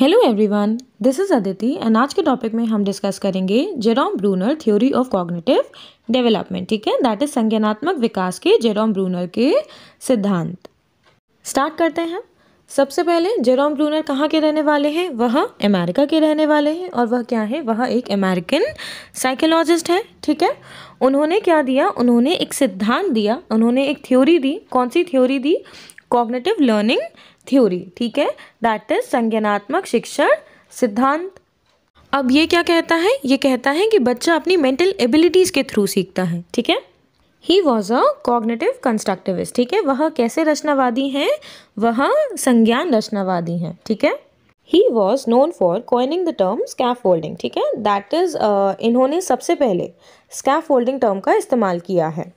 hello everyone this is Aditi and आज के topic में हम डिस्कस करेंगे Jerome Bruner theory of cognitive development ठीक है दैट इज संज्ञानात्मक विकास के जेरोम ब्रूनर के सिद्धांत स्टार्ट करते हैं सबसे पहले जेरोम ब्रूनर कहाँ के रहने वाले हैं वह अमेरिका के रहने वाले हैं और वह क्या है वह एक अमेरिकन साइकोलॉजिस्ट है ठीक है उन्होंने क्या दिया उन्होंने एक सिद्धांत दिया उन्होंने एक थ्योरी दी कौन सी थ्योरी दी कॉग्नेटिव लर्निंग थ्योरी ठीक है दैट इज संज्ञानात्मक शिक्षण सिद्धांत अब ये क्या कहता है ये कहता है कि बच्चा अपनी मेंटल एबिलिटीज़ के थ्रू सीखता है ठीक है he was a cognitive constructivist ठीक है वह कैसे रचनावादी हैं वह संज्ञान रचनावादी हैं ठीक है he was known for coining the term scaffolding ठीक है दैट इज़ इन्होंने सबसे पहले स्कैफ होल्डिंग टर्म का इस्तेमाल किया है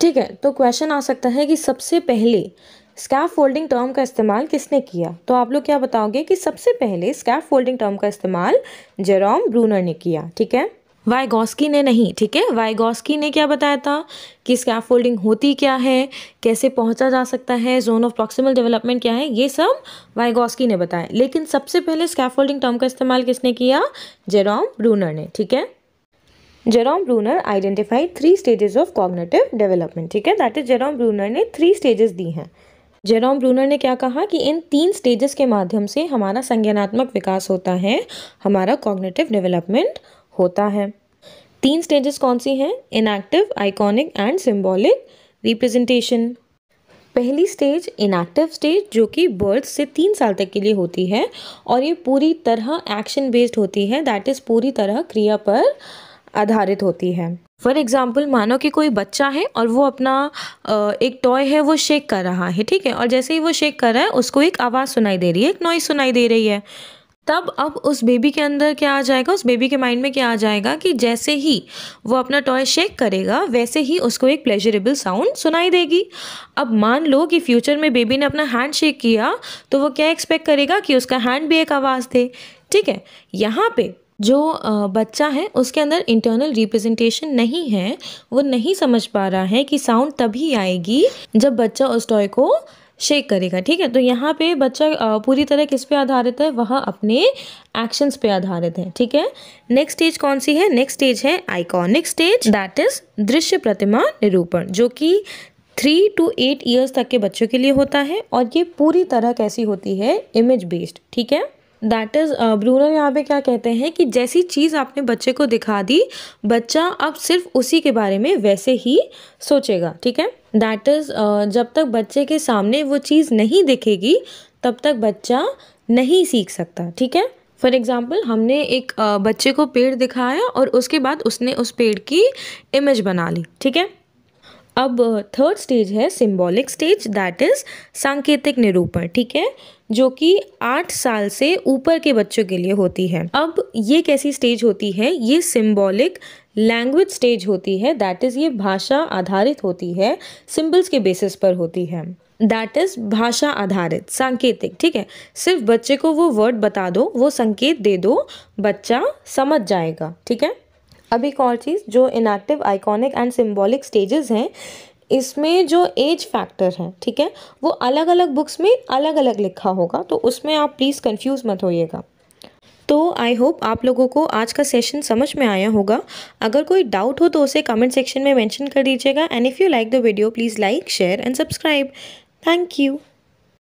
ठीक है तो क्वेश्चन आ सकता है कि सबसे पहले स्कैफ फोल्डिंग टर्म का इस्तेमाल किसने किया तो आप लोग क्या बताओगे कि सबसे पहले स्कैफ फोल्डिंग टर्म का इस्तेमाल जेरोम ब्रूनर ने किया ठीक है वाइगोस्की ने नहीं ठीक है वाइगोस्की ने क्या बताया था कि स्कैफ फोल्डिंग होती क्या है कैसे पहुंचा जा सकता है जोन ऑफ प्रॉक्सिमल डेवलपमेंट क्या है ये सब वाइगोस्की ने बताया लेकिन सबसे पहले स्कैफ फोल्डिंग टर्म का इस्तेमाल किसने किया जेरोम ब्रूनर ने ठीक है Jerome Bruner identified three stages of cognitive development ठीक है दैट इज जेरोम ब्रूनर ने थ्री स्टेजेस दी हैं जेरोम ब्रूनर ने क्या कहा कि इन तीन स्टेजेस के माध्यम से हमारा संज्ञानात्मक विकास होता है हमारा कॉग्नेटिव डेवलपमेंट होता है तीन स्टेजेस कौन सी हैं enactive iconic and symbolic representation पहली स्टेज इनएक्टिव स्टेज जो कि बर्थ से तीन साल तक के लिए होती है और ये पूरी तरह एक्शन बेस्ड होती है दैट इज़ पूरी तरह क्रिया पर आधारित होती है फॉर एग्ज़ाम्पल मानो कि कोई बच्चा है और वो अपना एक टॉय है वो शेक कर रहा है ठीक है और जैसे ही वो शेक कर रहा है उसको एक आवाज़ सुनाई दे रही है एक नॉइज़ सुनाई दे रही है तब अब उस बेबी के अंदर क्या आ जाएगा उस बेबी के माइंड में क्या आ जाएगा कि जैसे ही वो अपना टॉय शेक करेगा वैसे ही उसको एक प्लेजरेबल साउंड सुनाई देगी अब मान लो कि फ्यूचर में बेबी ने अपना हैंड शेक किया तो वो क्या एक्सपेक्ट करेगा कि उसका हैंड भी एक आवाज़ दे ठीक है यहाँ पे जो बच्चा है उसके अंदर इंटरनल रिप्रेजेंटेशन नहीं है वो नहीं समझ पा रहा है कि साउंड तभी आएगी जब बच्चा उस टॉय को शेक करेगा ठीक है तो यहाँ पे बच्चा पूरी तरह किस पे आधारित है वह अपने एक्शंस पे आधारित है ठीक है नेक्स्ट स्टेज कौन सी है नेक्स्ट स्टेज है आइकॉनिक स्टेज दैट इज दृश्य प्रतिमा निरूपण जो कि थ्री टू एट ईयर्स तक के बच्चों के लिए होता है और ये पूरी तरह कैसी होती है इमेज बेस्ड ठीक है दैट इज़ ब्रूनर यहाँ पे क्या कहते हैं कि जैसी चीज़ आपने बच्चे को दिखा दी बच्चा अब सिर्फ उसी के बारे में वैसे ही सोचेगा ठीक है दैट इज़ uh, जब तक बच्चे के सामने वो चीज़ नहीं दिखेगी तब तक बच्चा नहीं सीख सकता ठीक है फॉर एग्ज़ाम्पल हमने एक uh, बच्चे को पेड़ दिखाया और उसके बाद उसने उस पेड़ की इमेज बना ली ठीक है अब थर्ड स्टेज है सिम्बॉलिक स्टेज दैट इज़ सांकेतिक निरूपण ठीक है जो कि आठ साल से ऊपर के बच्चों के लिए होती है अब ये कैसी स्टेज होती है ये सिम्बॉलिक लैंग्वेज स्टेज होती है दैट इज़ ये भाषा आधारित होती है सिम्बल्स के बेसिस पर होती है दैट इज़ भाषा आधारित सांकेतिक ठीक है सिर्फ बच्चे को वो वर्ड बता दो वो संकेत दे दो बच्चा समझ जाएगा ठीक है अब एक और चीज़ जो enactive iconic and symbolic stages हैं इसमें जो एज फैक्टर है ठीक है वो अलग अलग बुक्स में अलग अलग लिखा होगा तो उसमें आप प्लीज़ कंफ्यूज मत होइएगा तो आई होप आप लोगों को आज का सेशन समझ में आया होगा अगर कोई डाउट हो तो उसे कमेंट सेक्शन में मेंशन कर दीजिएगा and if you like the video please like share and subscribe thank you